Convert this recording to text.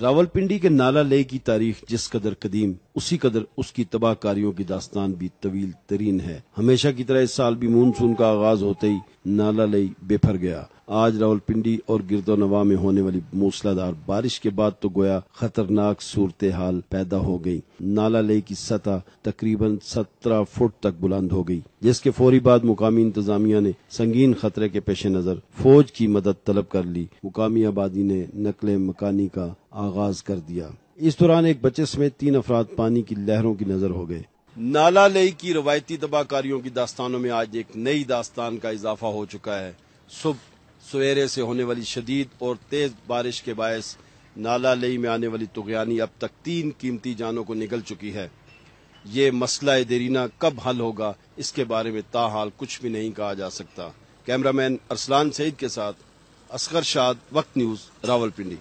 راول پنڈی کے نالا لے کی تاریخ جس قدر قدیم اسی قدر اس کی تباہ کاریوں کی داستان بھی طویل ترین ہے ہمیشہ کی طرح اس سال بھی مونسون کا آغاز ہوتے ہی نالا لئی بے پھر گیا آج راول پنڈی اور و نوا میں ہونے والی موسلادار بارش کے بعد تو گویا خطرناک صورتحال پیدا ہو گئی نالا لئی کی سطح تقریباً سترہ فٹ تک بلند ہو گئی جس کے فوری بعد مقامی انتظامیہ نے سنگین خطرے کے پیش نظر فوج کی مدد طلب کر لی مقامی آبادی نے نقل مکانی کا آغاز کر دیا اس دوران ایک بچے سمیت تین افراد پانی کی لہروں کی نظر ہو گئے نالا لئی کی روایتی تباہ کاریوں کی داستانوں میں آج ایک نئی داستان کا اضافہ ہو چکا ہے صبح سویرے سے ہونے والی شدید اور تیز بارش کے باعث نالا لئی میں آنے والی تغیانی اب تک تین قیمتی جانوں کو نگل چکی ہے یہ مسئلہ دیرینہ کب حل ہوگا اس کے بارے میں تاحال کچھ بھی نہیں کہا جا سکتا کیمرہ مین ارسلان سعید کے ساتھ اسخر شاد وقت نیوز راول پنڈی